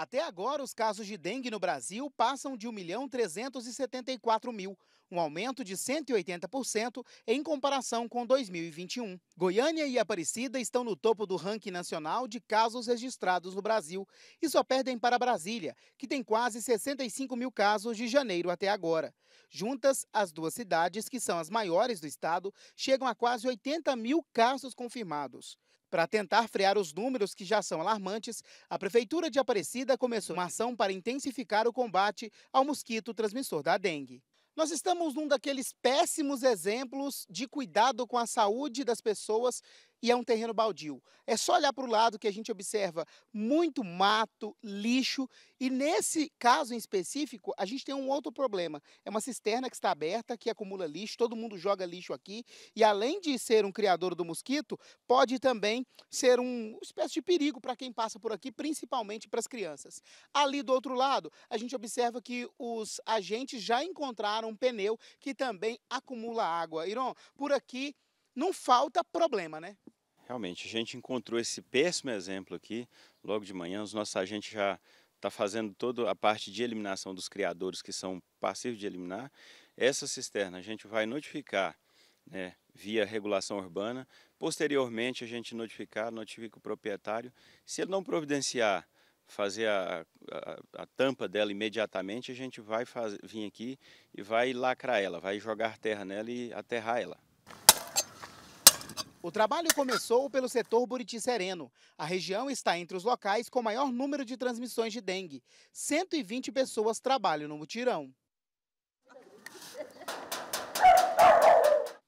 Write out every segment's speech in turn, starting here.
Até agora, os casos de dengue no Brasil passam de 1 milhão 374 mil, um aumento de 180% em comparação com 2021. Goiânia e Aparecida estão no topo do ranking nacional de casos registrados no Brasil e só perdem para Brasília, que tem quase 65 mil casos de janeiro até agora. Juntas, as duas cidades, que são as maiores do estado, chegam a quase 80 mil casos confirmados. Para tentar frear os números que já são alarmantes, a Prefeitura de Aparecida começou uma ação para intensificar o combate ao mosquito transmissor da dengue. Nós estamos num daqueles péssimos exemplos de cuidado com a saúde das pessoas e é um terreno baldio. É só olhar para o lado que a gente observa muito mato, lixo e nesse caso em específico a gente tem um outro problema. É uma cisterna que está aberta, que acumula lixo, todo mundo joga lixo aqui e além de ser um criador do mosquito, pode também ser um, uma espécie de perigo para quem passa por aqui, principalmente para as crianças. Ali do outro lado, a gente observa que os agentes já encontraram um pneu que também acumula água. Iron, por aqui não falta problema, né? Realmente, a gente encontrou esse péssimo exemplo aqui logo de manhã. Os nossos agentes já está fazendo toda a parte de eliminação dos criadores que são passivos de eliminar. Essa cisterna a gente vai notificar né, via regulação urbana. Posteriormente, a gente notificar, notifica o proprietário. Se ele não providenciar fazer a, a, a, tampa dela imediatamente, a gente vai faz, vir aqui e vai lacrar ela, vai jogar terra nela e aterrar ela. O trabalho começou pelo setor Buriti Sereno. A região está entre os locais com maior número de transmissões de dengue. 120 pessoas trabalham no mutirão.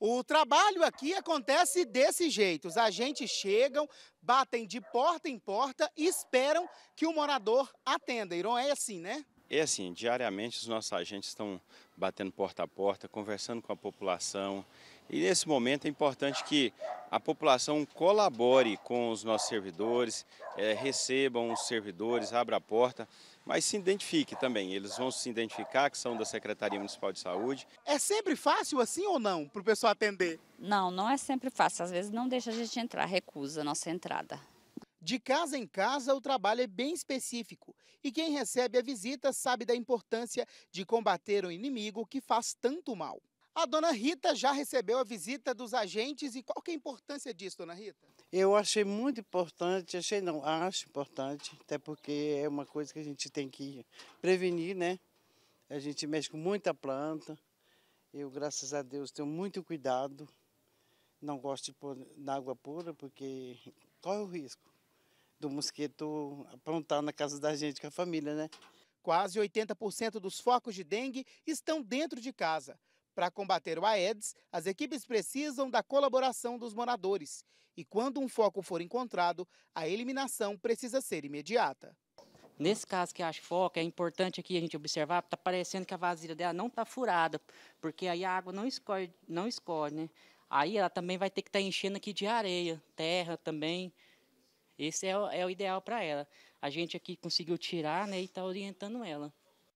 O trabalho aqui acontece desse jeito: os agentes chegam, batem de porta em porta e esperam que o morador atenda. Iron é assim, né? É assim, diariamente os nossos agentes estão batendo porta a porta, conversando com a população. E nesse momento é importante que a população colabore com os nossos servidores, é, recebam os servidores, abra a porta, mas se identifique também. Eles vão se identificar que são da Secretaria Municipal de Saúde. É sempre fácil assim ou não para o pessoal atender? Não, não é sempre fácil. Às vezes não deixa a gente entrar, recusa a nossa entrada. De casa em casa, o trabalho é bem específico e quem recebe a visita sabe da importância de combater o inimigo que faz tanto mal. A dona Rita já recebeu a visita dos agentes e qual que é a importância disso, dona Rita? Eu achei muito importante, achei não, acho importante, até porque é uma coisa que a gente tem que prevenir, né? A gente mexe com muita planta. Eu, graças a Deus, tenho muito cuidado. Não gosto de pôr na água pura, porque corre o risco do mosquito aprontar na casa da gente com a família, né? Quase 80% dos focos de dengue estão dentro de casa. Para combater o Aedes, as equipes precisam da colaboração dos moradores. E quando um foco for encontrado, a eliminação precisa ser imediata. Nesse caso que acho foco, é importante aqui a gente observar, está parecendo que a vasilha dela não está furada, porque aí a água não escorre, não escorre, né? Aí ela também vai ter que estar tá enchendo aqui de areia, terra também. Esse é o, é o ideal para ela. A gente aqui conseguiu tirar né, e está orientando ela.